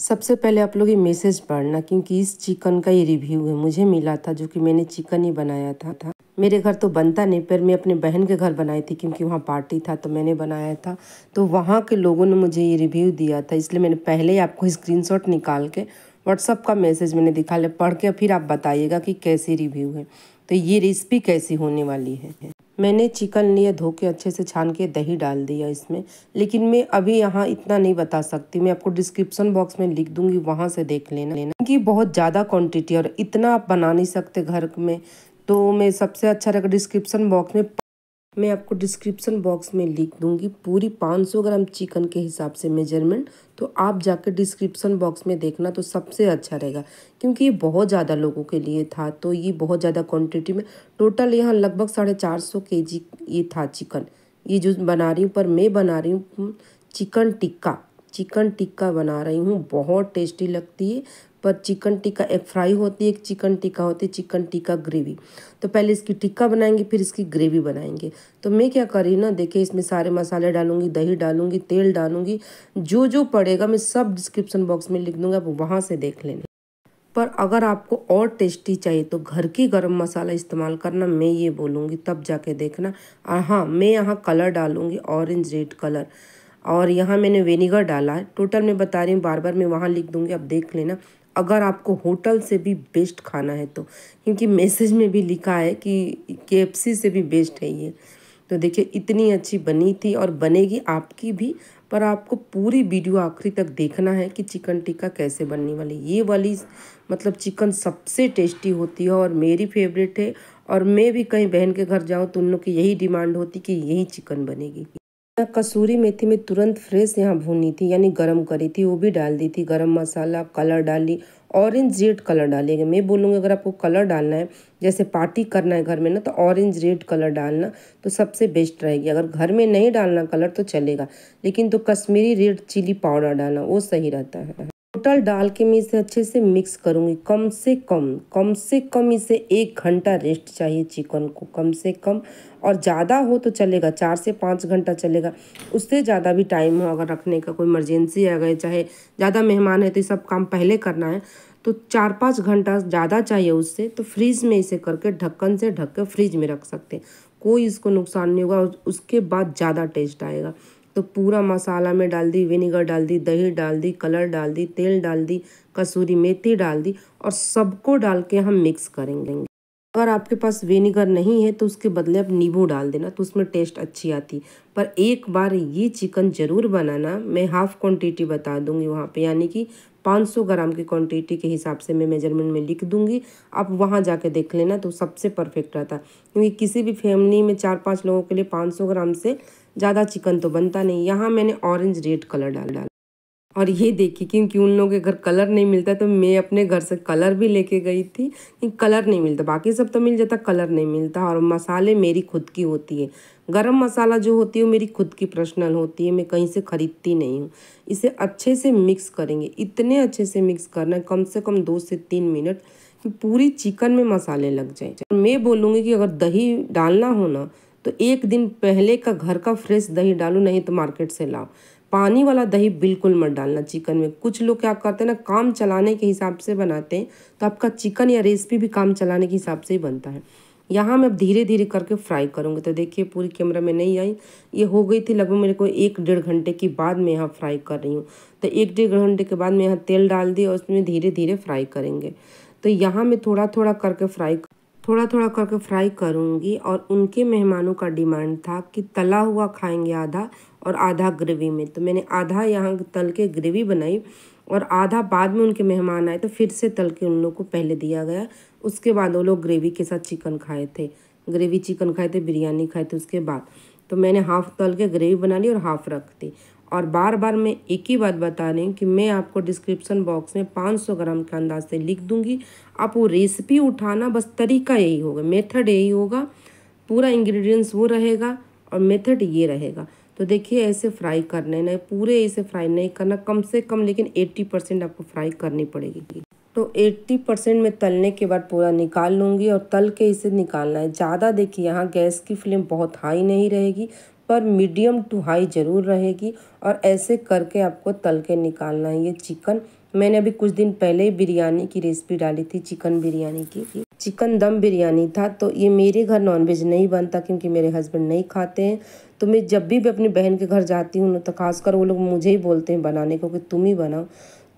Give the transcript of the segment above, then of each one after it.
सबसे पहले आप लोग ये मैसेज पढ़ना क्योंकि इस चिकन का ये रिव्यू है मुझे मिला था जो कि मैंने चिकन ही बनाया था था मेरे घर तो बनता नहीं पर मैं अपने बहन के घर बनाई थी क्योंकि वहाँ पार्टी था तो मैंने बनाया था तो वहाँ के लोगों ने मुझे ये रिव्यू दिया था इसलिए मैंने पहले ही आपको स्क्रीन निकाल के व्हाट्सअप का मैसेज मैंने दिखा लिया पढ़ के फिर आप बताइएगा कि कैसी रिव्यू है तो ये रेसिपी कैसी होने वाली है मैंने चिकन लिया धो के अच्छे से छान के दही डाल दिया इसमें लेकिन मैं अभी यहाँ इतना नहीं बता सकती मैं आपको डिस्क्रिप्शन बॉक्स में लिख दूंगी वहाँ से देख लेना लेना क्योंकि बहुत ज़्यादा क्वांटिटी और इतना आप बना नहीं सकते घर में तो मैं सबसे अच्छा रखा डिस्क्रिप्शन बॉक्स में मैं आपको डिस्क्रिप्शन बॉक्स में लिख दूंगी पूरी 500 ग्राम चिकन के हिसाब से मेजरमेंट तो आप जाकर डिस्क्रिप्शन बॉक्स में देखना तो सबसे अच्छा रहेगा क्योंकि ये बहुत ज़्यादा लोगों के लिए था तो ये बहुत ज़्यादा क्वांटिटी में टोटल यहाँ लगभग साढ़े चार सौ के जी ये था चिकन ये जो बना रही हूँ पर मैं बना रही हूँ चिकन टिक्का चिकन टिक्का बना रही हूँ बहुत टेस्टी लगती है पर चिकन टिक्का एक फ्राई होती है एक चिकन टिक्का होती है चिकन टिक्का ग्रेवी तो पहले इसकी टिक्का बनाएंगे फिर इसकी ग्रेवी बनाएंगे तो मैं क्या करी ना देखिए इसमें सारे मसाले डालूंगी दही डालूंगी तेल डालूंगी जो जो पड़ेगा मैं सब डिस्क्रिप्सन बॉक्स में लिख दूंगा आप वहाँ से देख लेना पर अगर आपको और टेस्टी चाहिए तो घर की गरम मसाला इस्तेमाल करना मैं ये बोलूँगी तब जाके देखना हाँ मैं यहाँ कलर डालूँगी ऑरेंज रेड कलर और यहाँ मैंने वेनेगर डाला है टोटल मैं बता रही हूँ बार बार मैं वहाँ लिख दूँगी आप देख लेना अगर आपको होटल से भी बेस्ट खाना है तो क्योंकि मैसेज में भी लिखा है कि के से भी बेस्ट है ये तो देखिए इतनी अच्छी बनी थी और बनेगी आपकी भी पर आपको पूरी वीडियो आखिरी तक देखना है कि चिकन टिक्का कैसे बनने वाली ये वाली मतलब चिकन सबसे टेस्टी होती है और मेरी फेवरेट है और मैं भी कहीं बहन के घर जाऊँ तो उन लोग की यही डिमांड होती कि यही चिकन बनेगी कसूरी मेथी में तुरंत फ्रेश यहाँ भूनी थी यानी गरम करी थी वो भी डाल दी थी गरम मसाला कलर डाली ऑरेंज रेड कलर डालेंगे मैं बोलूँगी अगर आपको कलर डालना है जैसे पार्टी करना है घर में ना तो ऑरेंज रेड कलर डालना तो सबसे बेस्ट रहेगी अगर घर में नहीं डालना कलर तो चलेगा लेकिन तो कश्मीरी रेड चिली पाउडर डालना वो सही रहता है टोटल डाल के मैं इसे अच्छे से मिक्स करूँगी कम से कम कम से कम इसे एक घंटा रेस्ट चाहिए चिकन को कम से कम और ज़्यादा हो तो चलेगा चार से पाँच घंटा चलेगा उससे ज़्यादा भी टाइम हो अगर रखने का कोई इमरजेंसी आ गए चाहे ज़्यादा मेहमान है तो ये सब काम पहले करना है तो चार पाँच घंटा ज़्यादा चाहिए उससे तो फ्रीज़ में इसे करके ढक्कन से ढक कर फ्रीज में रख सकते हैं कोई इसको नुकसान नहीं होगा उसके बाद ज़्यादा टेस्ट आएगा तो पूरा मसाला में डाल दी विनेगर डाल दी दही डाल दी कलर डाल दी तेल डाल दी कसूरी मेथी डाल दी और सबको डाल के हम मिक्स करेंगे अगर आपके पास विनेगर नहीं है तो उसके बदले आप नींबू डाल देना तो उसमें टेस्ट अच्छी आती पर एक बार ये चिकन ज़रूर बनाना मैं हाफ़ क्वांटिटी बता दूंगी वहाँ पे यानी कि 500 ग्राम की क्वांटिटी के हिसाब से मैं मेजरमेंट में लिख दूंगी आप वहाँ जाके देख लेना तो सबसे परफेक्ट रहता है क्योंकि किसी भी फैमिली में चार पाँच लोगों के लिए 500 ग्राम से ज़्यादा चिकन तो बनता नहीं यहाँ मैंने ऑरेंज रेड कलर डाल डाला और ये देखी क्योंकि उन लोगों के घर कलर नहीं मिलता तो मैं अपने घर से कलर भी लेके गई थी कि कलर नहीं मिलता बाकी सब तो मिल जाता कलर नहीं मिलता और मसाले मेरी खुद की होती है गरम मसाला जो होती है वो मेरी खुद की पर्सनल होती है मैं कहीं से ख़रीदती नहीं हूँ इसे अच्छे से मिक्स करेंगे इतने अच्छे से मिक्स करना है कम से कम दो से तीन मिनट कि पूरी चिकन में मसाले लग जाए मैं बोलूँगी कि अगर दही डालना हो ना तो एक दिन पहले का घर का फ्रेश दही डालो नहीं तो मार्केट से लाओ पानी वाला दही बिल्कुल मत डालना चिकन में कुछ लोग क्या करते हैं ना काम चलाने के हिसाब से बनाते हैं तो आपका चिकन या रेसिपी भी काम चलाने के हिसाब से ही बनता है यहाँ मैं धीरे धीरे करके फ्राई करूँगी तो देखिए पूरी कैमरा में नहीं आई ये हो गई थी लगभग मेरे को एक डेढ़ घंटे के बाद मैं यहाँ फ्राई कर रही हूँ तो एक डेढ़ घंटे के बाद मैं यहाँ तेल डाल दी और उसमें धीरे धीरे फ्राई करेंगे तो यहाँ मैं थोड़ा थोड़ा करके फ्राई थोड़ा थोड़ा करके फ्राई करूँगी और उनके मेहमानों का डिमांड था कि तला हुआ खाएंगे आधा और आधा ग्रेवी में तो मैंने आधा यहाँ तल के ग्रेवी बनाई और आधा बाद में उनके मेहमान आए तो फिर से तल के उन लोग को पहले दिया गया उसके बाद वो लोग ग्रेवी के साथ चिकन खाए थे ग्रेवी चिकन खाए थे बिरयानी खाए थे उसके बाद तो मैंने हाफ़ तल के ग्रेवी बना ली और हाफ़ रख दी और बार बार मैं एक ही बात बता रही हूँ कि मैं आपको डिस्क्रिप्सन बॉक्स में 500 ग्राम के अंदाज से लिख दूँगी आप वो रेसिपी उठाना बस तरीका यही होगा मेथड यही होगा पूरा इंग्रेडिएंट्स वो रहेगा और मेथड ये रहेगा तो देखिए ऐसे फ्राई करने नहीं पूरे ऐसे फ्राई नहीं करना कम से कम लेकिन एट्टी परसेंट आपको फ्राई करनी पड़ेगी तो एट्टी परसेंट में तलने के बाद पूरा निकाल लूँगी और तल के इसे निकालना है ज़्यादा देखिए यहाँ गैस की फ्लेम बहुत हाई नहीं रहेगी पर मीडियम टू हाई ज़रूर रहेगी और ऐसे करके आपको तल के निकालना है ये चिकन मैंने अभी कुछ दिन पहले ही बिरयानी की रेसिपी डाली थी चिकन बिरयानी की चिकन दम बिरयानी था तो ये मेरे घर नॉनवेज नहीं बनता क्योंकि मेरे हस्बैंड नहीं खाते हैं तो मैं जब भी मैं अपनी बहन के घर जाती हूँ ना तो खासकर वो लोग मुझे ही बोलते हैं बनाने को कि तुम ही बनाओ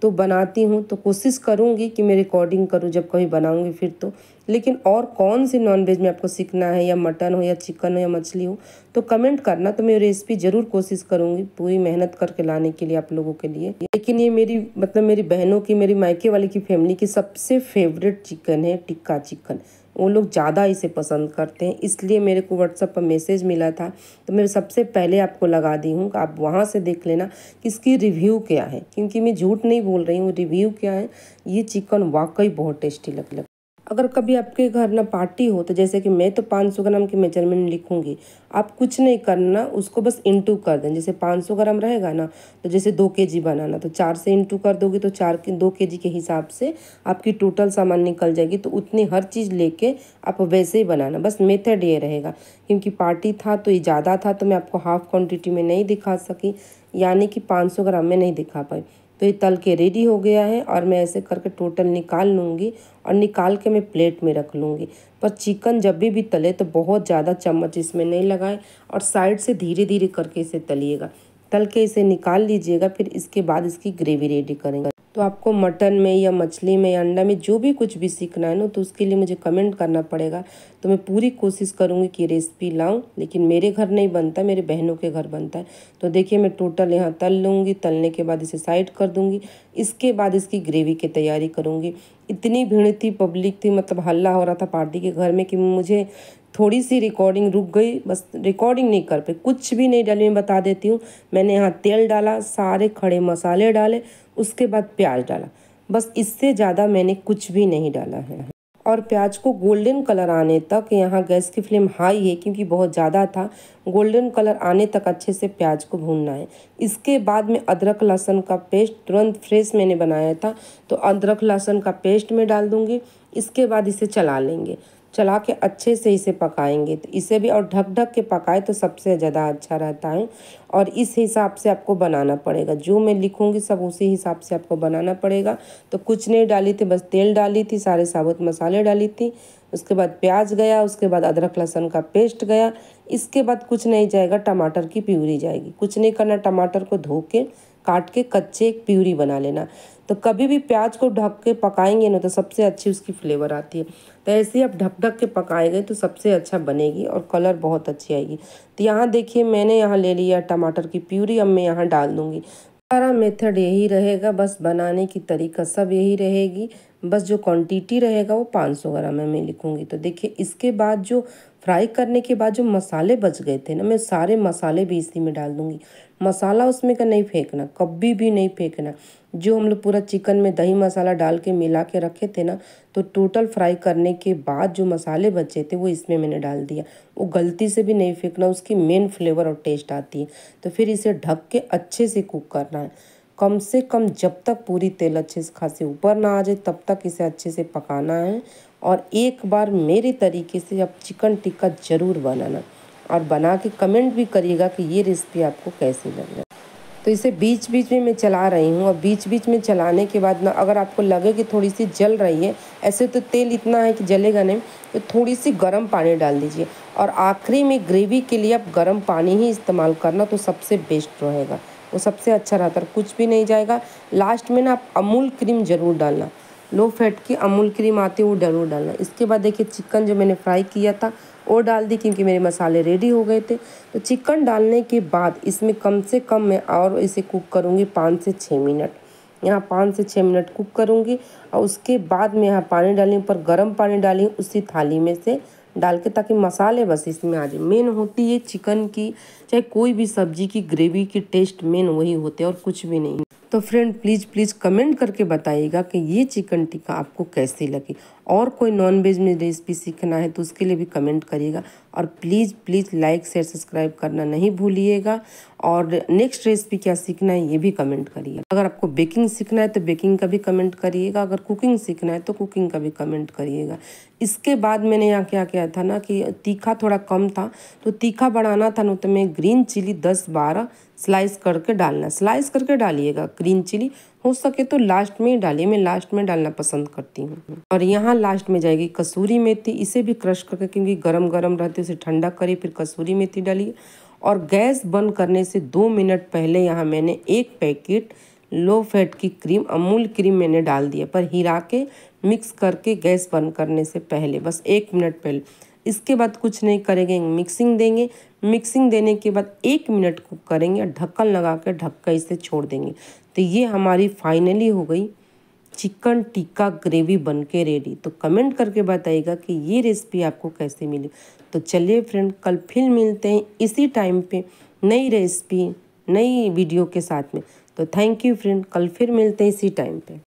तो बनाती हूँ तो कोशिश करूँगी कि मैं रिकॉर्डिंग करूँ जब कभी बनाऊँगी फिर तो लेकिन और कौन सी नॉन वेज में आपको सीखना है या मटन हो या चिकन हो या मछली हो तो कमेंट करना तो मैं रेसिपी ज़रूर कोशिश करूँगी पूरी मेहनत करके लाने के लिए आप लोगों के लिए लेकिन ये मेरी मतलब मेरी बहनों की मेरी मायके वाले की फैमिली की सबसे फेवरेट चिकन है टिक्का चिकन वो लोग ज़्यादा इसे पसंद करते हैं इसलिए मेरे को व्हाट्सअप पर मैसेज मिला था तो मैं सबसे पहले आपको लगा दी हूँ आप वहाँ से देख लेना कि इसकी रिव्यू क्या है क्योंकि मैं झूठ नहीं बोल रही हूँ रिव्यू क्या है ये चिकन वाकई बहुत टेस्टी लग लग अगर कभी आपके घर ना पार्टी हो तो जैसे कि मैं तो 500 ग्राम की मेजरमेंट लिखूंगी आप कुछ नहीं करना उसको बस इंटू कर दें जैसे 500 ग्राम रहेगा ना तो जैसे दो के जी बनाना तो चार से इंटू कर दोगे तो चार के दो के जी के हिसाब से आपकी टोटल सामान निकल जाएगी तो उतनी हर चीज़ लेके आप वैसे ही बनाना बस मेथड ये रहेगा क्योंकि पार्टी था तो ये ज़्यादा था तो मैं आपको हाफ क्वान्टिटी में नहीं दिखा सकी यानी कि सौ ग्राम में नहीं दिखा पाई तो ये तल के रेडी हो गया है और मैं ऐसे करके टोटल निकाल लूँगी और निकाल के मैं प्लेट में रख लूँगी पर चिकन जब भी भी तले तो बहुत ज़्यादा चम्मच इसमें नहीं लगाएं और साइड से धीरे धीरे करके इसे तलिएगा तल के इसे निकाल लीजिएगा फिर इसके बाद इसकी ग्रेवी रेडी करेंगे तो आपको मटन में या मछली में या अंडा में जो भी कुछ भी सीखना है ना तो उसके लिए मुझे कमेंट करना पड़ेगा तो मैं पूरी कोशिश करूँगी कि रेसिपी लाऊँ लेकिन मेरे घर नहीं बनता मेरे बहनों के घर बनता है तो देखिए मैं टोटल यहाँ तल लूँगी तलने के बाद इसे साइड कर दूँगी इसके बाद इसकी ग्रेवी की तैयारी करूँगी इतनी भीड़ थी पब्लिक थी मतलब हल्ला हो रहा था पार्टी के घर में कि मुझे थोड़ी सी रिकॉर्डिंग रुक गई बस रिकॉर्डिंग नहीं कर पाई कुछ भी नहीं डाली मैं बता देती हूँ मैंने यहाँ तेल डाला सारे खड़े मसाले डाले उसके बाद प्याज डाला बस इससे ज़्यादा मैंने कुछ भी नहीं डाला है और प्याज को गोल्डन कलर आने तक यहाँ गैस की फ्लेम हाई है क्योंकि बहुत ज़्यादा था गोल्डन कलर आने तक अच्छे से प्याज को भूनना है इसके बाद में अदरक लहसुन का पेस्ट तुरंत फ्रेश मैंने बनाया था तो अदरक लहसुन का पेस्ट में डाल दूँगी इसके बाद इसे चला लेंगे चला के अच्छे से इसे पकाएंगे तो इसे भी और ढक ढक के पकाए तो सबसे ज़्यादा अच्छा रहता है और इस हिसाब से आपको बनाना पड़ेगा जो मैं लिखूँगी सब उसी हिसाब से आपको बनाना पड़ेगा तो कुछ नहीं डाली थी बस तेल डाली थी सारे साबुत मसाले डाली थी उसके बाद प्याज गया उसके बाद अदरक लहसुन का पेस्ट गया इसके बाद कुछ नहीं जाएगा टमाटर की प्यूरी जाएगी कुछ नहीं करना टमाटर को धो के काट के कच्चे एक प्यूरी बना लेना तो कभी भी प्याज को ढक के पकाएंगे ना तो सबसे अच्छी उसकी फ्लेवर आती है तो ऐसे ही आप ढक ढक के पकाए गए तो सबसे अच्छा बनेगी और कलर बहुत अच्छी आएगी तो यहाँ देखिए मैंने यहाँ ले लिया टमाटर की प्यूरी अब मैं यहाँ डाल दूँगी सारा मेथड यही रहेगा बस बनाने की तरीका सब यही रहेगी बस जो क्वांटिटी रहेगा वो 500 ग्राम है मैं लिखूँगी तो देखिए इसके बाद जो फ्राई करने के बाद जो मसाले बच गए थे ना मैं सारे मसाले भी इसी में डाल दूँगी मसाला उसमें का नहीं फेंकना कभी भी नहीं फेंकना जो हम लोग पूरा चिकन में दही मसाला डाल के मिला के रखे थे ना तो टोटल फ्राई करने के बाद जो मसाले बचे थे वो इसमें मैंने डाल दिया वो गलती से भी नहीं फेंकना उसकी मेन फ्लेवर और टेस्ट आती है तो फिर इसे ढक के अच्छे से कुक करना है कम से कम जब तक पूरी तेल अच्छे से खासी ऊपर ना आ जाए तब तक इसे अच्छे से पकाना है और एक बार मेरे तरीके से आप चिकन टिक्का ज़रूर बनाना और बना के कमेंट भी करिएगा कि ये रेसिपी आपको कैसी लग रही है तो इसे बीच बीच में मैं चला रही हूँ और बीच बीच में चलाने के बाद ना अगर आपको लगे कि थोड़ी सी जल रही है ऐसे तो तेल इतना है कि जलेगा नहीं तो थोड़ी सी गर्म पानी डाल दीजिए और आखिरी में ग्रेवी के लिए आप गर्म पानी ही इस्तेमाल करना तो सबसे बेस्ट रहेगा वो सबसे अच्छा रहता है कुछ भी नहीं जाएगा लास्ट में ना आप अमूल क्रीम ज़रूर डालना लो फैट की अमूल क्रीम आती है वो ज़रूर डालना इसके बाद देखिए चिकन जो मैंने फ्राई किया था वो डाल दी क्योंकि मेरे मसाले रेडी हो गए थे तो चिकन डालने के बाद इसमें कम से कम मैं और इसे कुक करूँगी पाँच से छः मिनट यहाँ पाँच से छः मिनट कुक करूँगी और उसके बाद मैं यहाँ पानी डाली ऊपर गर्म पानी डाली उसी थाली में से डाल के ताकि मसाले बस इसमें आ जाए मेन होती है चिकन की चाहे कोई भी सब्जी की ग्रेवी की टेस्ट मेन वही होते हैं और कुछ भी नहीं तो फ्रेंड प्लीज़ प्लीज़ कमेंट करके बताइएगा कि ये चिकन टिक्का आपको कैसी लगी और कोई नॉन वेज में रेसिपी सीखना है तो उसके लिए भी कमेंट करिएगा और please please like share subscribe करना नहीं भूलिएगा और नेक्स्ट रेसिपी क्या सीखना है ये भी कमेंट करिएगा अगर आपको बेकिंग सीखना है तो बेकिंग का भी कमेंट करिएगा अगर कुकिंग सीखना है तो कुकिंग का भी कमेंट करिएगा इसके बाद मैंने यहाँ क्या किया था ना कि तीखा थोड़ा कम था तो तीखा बढ़ाना था ना तो मैं ग्रीन चिली दस बारह स्लाइस करके डालना स्लाइस करके डालिएगा ग्रीन चिली हो सके तो लास्ट में ही डालिए मैं लास्ट में डालना पसंद करती हूँ और यहाँ लास्ट में जाएगी कसूरी मेथी इसे भी क्रश करके क्योंकि गरम गरम रहती है उसे ठंडा करिए फिर कसूरी मेथी डालिए और गैस बंद करने से दो मिनट पहले यहाँ मैंने एक पैकेट लो फैट की क्रीम अमूल क्रीम मैंने डाल दिया पर हिरा के मिक्स करके गैस बंद करने से पहले बस एक मिनट पहले इसके बाद कुछ नहीं करेंगे मिक्सिंग देंगे मिक्सिंग देने के बाद एक मिनट कुक करेंगे और ढक्कन लगा कर ढक्का इसे छोड़ देंगे तो ये हमारी फाइनली हो गई चिकन टिक्का ग्रेवी बन के रेडी तो कमेंट करके बताइएगा कि ये रेसिपी आपको कैसे मिली तो चलिए फ्रेंड कल फिर मिलते हैं इसी टाइम पे नई रेसिपी नई वीडियो के साथ में तो थैंक यू फ्रेंड कल फिर मिलते हैं इसी टाइम पे